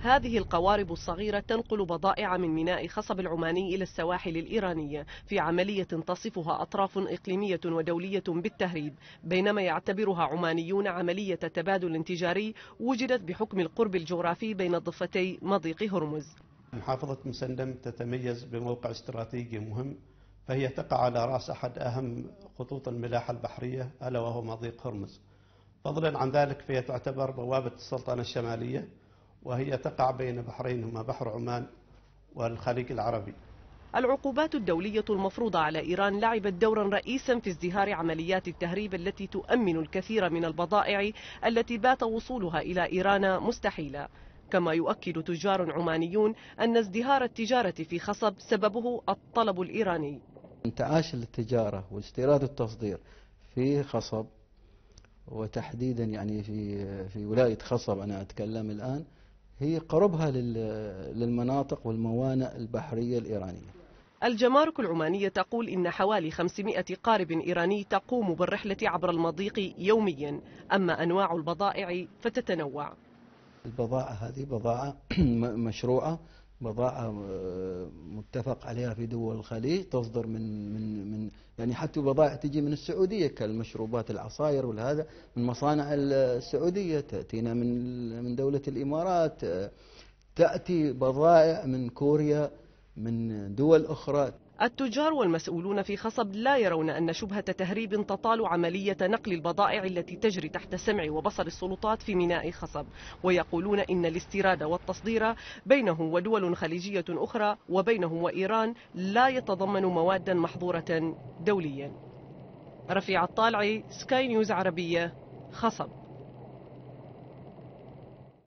هذه القوارب الصغيرة تنقل بضائع من ميناء خصب العماني إلى السواحل الإيرانية في عملية تصفها أطراف إقليمية ودولية بالتهريب بينما يعتبرها عمانيون عملية تبادل تجاري وجدت بحكم القرب الجغرافي بين ضفتي مضيق هرمز محافظة مسندم تتميز بموقع استراتيجي مهم فهي تقع على رأس أحد أهم خطوط الملاحة البحرية ألا وهو مضيق هرمز فضلا عن ذلك فهي تعتبر بوابة السلطنة الشمالية وهي تقع بين بحرين هما بحر عمان والخليج العربي العقوبات الدولية المفروضة على إيران لعبت دورا رئيسا في ازدهار عمليات التهريب التي تؤمن الكثير من البضائع التي بات وصولها إلى إيران مستحيلا كما يؤكد تجار عمانيون أن ازدهار التجارة في خصب سببه الطلب الإيراني انتعاش التجارة واستيراد التصدير في خصب وتحديدا يعني في في ولاية خصب أنا أتكلم الآن هي قربها للمناطق والموانئ البحرية الإيرانية الجمارك العمانية تقول إن حوالي 500 قارب إيراني تقوم بالرحلة عبر المضيق يوميا أما أنواع البضائع فتتنوع البضاعة هذه بضاعة مشروعة بضاعة آه، متفق عليها في دول الخليج تصدر من من من يعني حتى بضائع تجي من السعودية كالمشروبات العصاير والهذا من مصانع السعودية تأتينا من من دولة الإمارات تأتي بضائع من كوريا من دول أخرى التجار والمسؤولون في خصب لا يرون أن شبهة تهريب تطال عملية نقل البضائع التي تجري تحت سمع وبصر السلطات في ميناء خصب ويقولون إن الاستيراد والتصدير بينه ودول خليجية أخرى وبينهم وإيران لا يتضمن موادا محظورة دوليا رفيع الطالعي سكاي نيوز عربية خصب